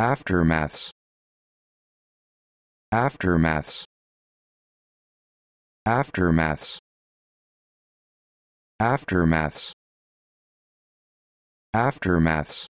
aftermaths aftermaths aftermaths aftermaths aftermaths